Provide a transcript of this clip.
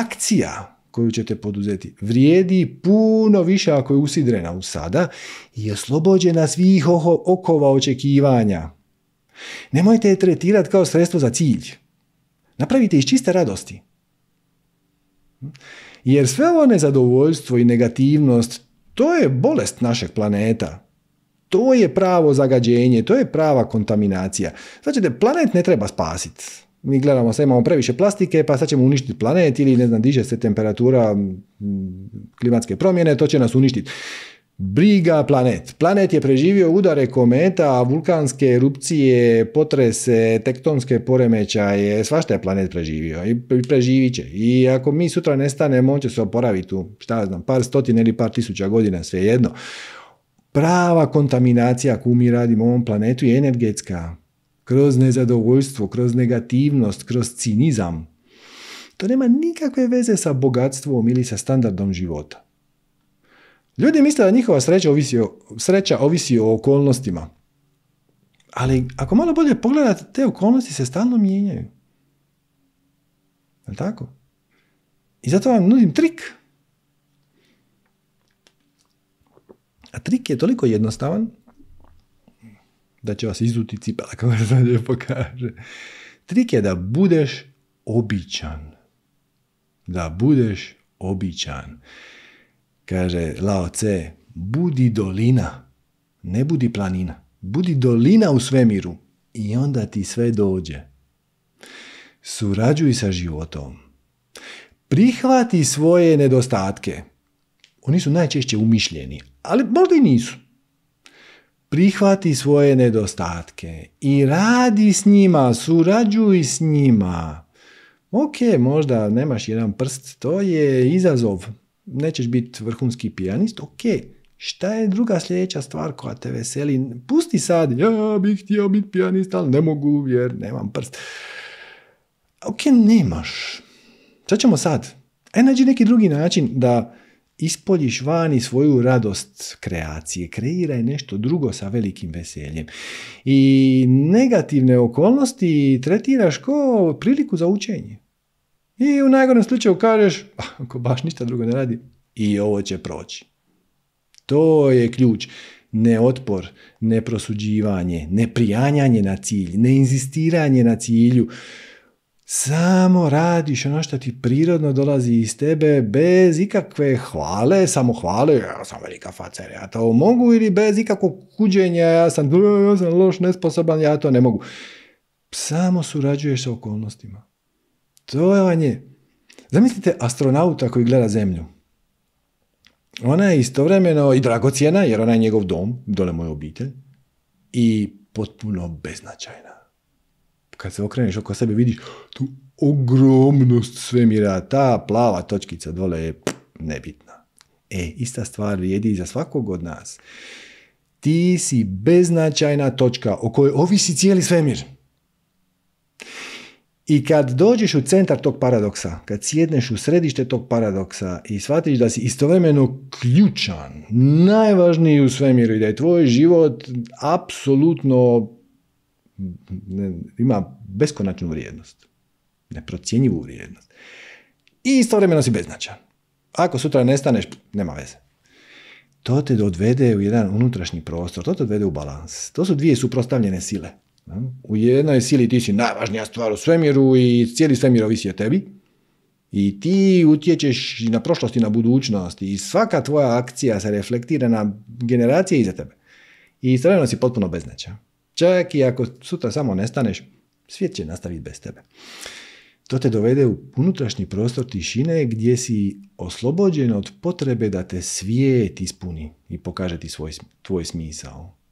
akcija koju ćete poduzeti vrijedi puno više ako je usidrena u sada i oslobođena svih okova očekivanja. Nemojte je tretirati kao sredstvo za cilj. Napravite iz čiste radosti. Jer sve ovo nezadovoljstvo i negativnost, to je bolest našeg planeta. To je pravo zagađenje, to je prava kontaminacija. Znači, planet ne treba spasiti mi gledamo, sad imamo previše plastike, pa sad ćemo uništiti planet ili ne znam, diže se temperatura klimatske promjene, to će nas uništiti. Briga planet. Planet je preživio udare kometa, vulkanske erupcije, potrese, tektonske poremećaje, svašta je planet preživio i preživit će. I ako mi sutra nestanemo, on će se oporaviti u, šta znam, par stotine ili par tisuća godina, svejedno. Prava kontaminacija koju mi radimo u ovom planetu je energetska kroz nezadovoljstvo, kroz negativnost, kroz cinizam. To nema nikakve veze sa bogatstvom ili sa standardom života. Ljudi misle da njihova sreća ovisi o, sreća ovisi o okolnostima. Ali ako malo bolje pogledate, te okolnosti se stalno mijenjaju. Je tako? I zato vam nudim trik. A trik je toliko jednostavan da će vas izuti cipak, ako vas ne pokaže. Trik je da budeš običan. Da budeš običan. Kaže Lao Tse, budi dolina, ne budi planina. Budi dolina u svemiru i onda ti sve dođe. Surađuj sa životom. Prihvati svoje nedostatke. Oni su najčešće umišljeni, ali možda i nisu prihvati svoje nedostatke i radi s njima, surađuj s njima. Ok, možda nemaš jedan prst, to je izazov. Nećeš biti vrhunski pijanist, ok. Šta je druga sljedeća stvar koja te veseli? Pusti sad, ja bih htio biti pijanist, ali ne mogu jer nemam prst. Ok, nemaš. Šta ćemo sad? E, nađi neki drugi način da ispoljiš vani svoju radost kreacije, kreiraj nešto drugo sa velikim veseljem. I negativne okolnosti tretiraš kao priliku za učenje. I u najgorem slučaju kažeš, ah, ako baš ništa drugo ne radi, i ovo će proći. To je ključ. Neotpor, neprosuđivanje, neprijanjanje na cilj, inzistiranje na cilju. Samo radiš ono što ti prirodno dolazi iz tebe bez ikakve hvale, samo hvale, ja sam velika facer, ja to mogu ili bez ikakvog kuđenja, ja sam, loš, nesposoban, ja to ne mogu. Samo surađuješ sa okolnostima. To je vanje. Zamislite astronauta koji gleda zemlju. Ona je istovremeno i dragocjena, jer ona je njegov dom, dole moje obitelj, i potpuno beznačajna kad se okreneš oko sebe vidiš tu ogromnost svemira, ta plava točkica dole je nebitna. E, ista stvar vrijedi i za svakog od nas. Ti si beznačajna točka o kojoj ovisi cijeli svemir. I kad dođeš u centar tog paradoksa, kad sjedneš u središte tog paradoksa i shvatiš da si istovremeno ključan, najvažniji u svemiru i da je tvoj život apsolutno ima beskonačnu vrijednost, neprocjenjivu vrijednost. I istovremeno si beznačan. Ako sutra nestaneš, nema veze. To te odvede u jedan unutrašnji prostor, to te odvede u balans. To su dvije suprotstavljene sile. U jednoj sili ti si najvažnija stvar u svemiru i cijeli svemir ovisi o tebi. I ti utječeš i na prošlost i na budućnost i svaka tvoja akcija se reflektira na generacije iza tebe. I istovremeno si potpuno beznačan. Čak i ako sutra samo nestaneš, svijet će nastaviti bez tebe. To te dovede u unutrašnji prostor tišine gdje si oslobođen od potrebe da te svijet ispuni i pokaže ti svoj, tvoj smisao.